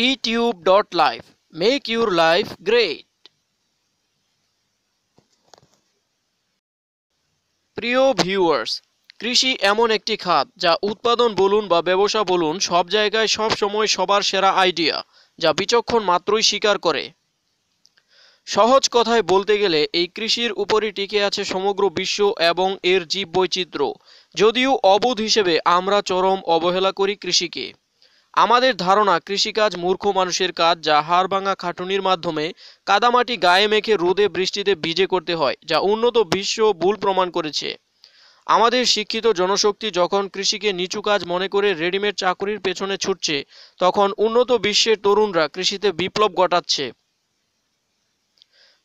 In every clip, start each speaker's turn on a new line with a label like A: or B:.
A: etube.life make your life great প্রিয় viewers কৃষি এমন একটি খাত যা উৎপাদন বলুন বা ব্যবসা বলুন সব জায়গায় সব সময় সবার সেরা আইডিয়া যা বিচক্ষণ মাত্রই স্বীকার করে সহজ কথায় বলতে গেলে এই কৃষির উপরে টিকে আছে সমগ্র বিশ্ব এবং এর জীব বৈচিত্র্য যদিও অবুধ হিসেবে আমরা চরম অবহেলা করি কৃষিকে আমাদের ধারণা কৃষিকাজ মূর্খ মানুষের কাজ যা হাড় ভাঙা খাটুনির মাধ্যমে কাদামাটি গায়ে মেখে রোদে বৃষ্টিতে ভিজে করতে হয় যা উন্নত বিশ্ব ভুল প্রমাণ করেছে আমাদের শিক্ষিত জনশক্তি যখন কৃষিকে নিচু কাজ মনে করে রেডিমেড চাকরির পেছনে ছুটছে তখন উন্নত বিশ্বের তরুণরা কৃষিতে বিপ্লব ঘটাচ্ছে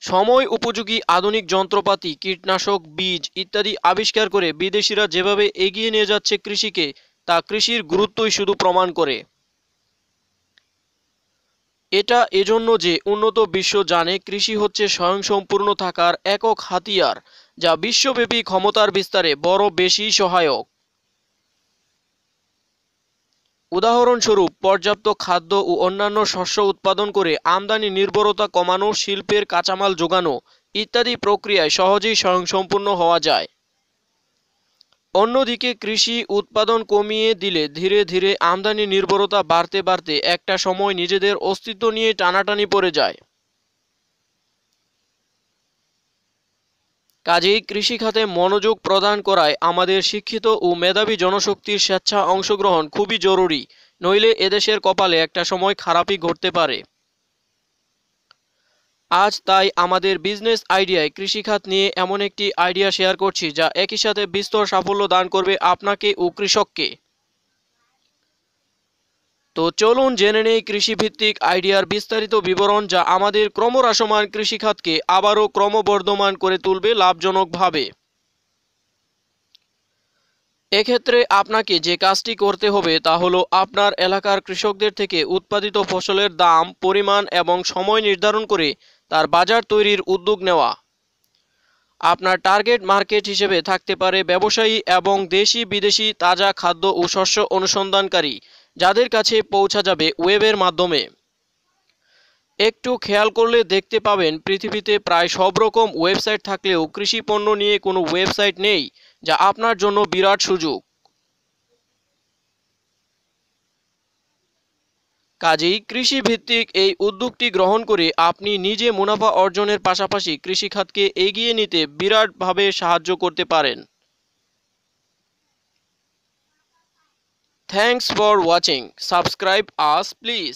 A: সময় উপযোগী আধুনিক যন্ত্রপাতি কীটনাশক বীজ ইত্যাদি আবিষ্কার করে বিদেশিরা যেভাবে এগিয়ে নিয়ে যাচ্ছে কৃষিকে তা কৃষির গুরুত্বই শুধু প্রমাণ করে এটা এজন্য যে উন্নত বিশ্ব জানে কৃষি হচ্ছে স্বয়ংসম্পূর্ণ থাকার একক হাতিয়ার যা বিশ্বব্যাপী ক্ষমতার বিস্তারে বড় বেশি সহায়ক উদাহরণস্বরূপ পর্যাপ্ত খাদ্য ও অন্যান্য শস্য উৎপাদন করে আমদানি নির্ভরতা কমানো শিল্পের কাঁচামাল যোগানো ইত্যাদি প্রক্রিয়ায় সহজেই স্বয়ংসম্পূর্ণ হওয়া যায় অন্যদিকে কৃষি উৎপাদন কমিয়ে দিলে ধীরে ধীরে আমদানি নির্ভরতা বাড়তে বাড়তে একটা সময় নিজেদের অস্তিত্ব নিয়ে টানাটানি পড়ে যায় কাজেই কৃষিখাতে মনোযোগ প্রদান করায় আমাদের শিক্ষিত ও মেধাবী জনশক্তির স্বেচ্ছা অংশগ্রহণ খুবই জরুরি নইলে এদেশের কপালে একটা সময় খারাপই ঘটতে পারে আজ তাই আমাদের বিজনেস আইডিয়ায় কৃষিখাত নিয়ে এমন একটি আইডিয়া শেয়ার করছি যা একই সাথে বিস্তর সাফল্য দান করবে আপনাকে ও কৃষককে তো চলুন জেনে নেই কৃষিভিত্তিক আইডিয়ার বিস্তারিত বিবরণ যা আমাদের ক্রমহ্রাসমান কৃষিখাতকে আবারও ক্রমবর্ধমান করে তুলবে লাভজনকভাবে এক্ষেত্রে আপনাকে যে কাজটি করতে হবে তা হলো আপনার এলাকার কৃষকদের থেকে উৎপাদিত ফসলের দাম পরিমাণ এবং সময় নির্ধারণ করে তার বাজার তৈরির উদ্যোগ নেওয়া আপনার টার্গেট মার্কেট হিসেবে থাকতে পারে ব্যবসায়ী এবং দেশি বিদেশি তাজা খাদ্য ও শস্য অনুসন্ধানকারী যাদের কাছে পৌঁছা যাবে ওয়েবের মাধ্যমে একটু খেয়াল করলে দেখতে পাবেন পৃথিবীতে প্রায় সব রকম ওয়েবসাইট থাকলেও কৃষি পণ্য নিয়ে কোনো ওয়েবসাইট নেই যা আপনার জন্য বিরাট সুযোগ কাজেই কৃষি ভিত্তিক এই উদ্যোগটি গ্রহণ করে আপনি নিজে মুনাফা অর্জনের পাশাপাশি কৃষিখাতকে এগিয়ে নিতে বিরাটভাবে সাহায্য করতে পারেন thanks for watching subscribe us please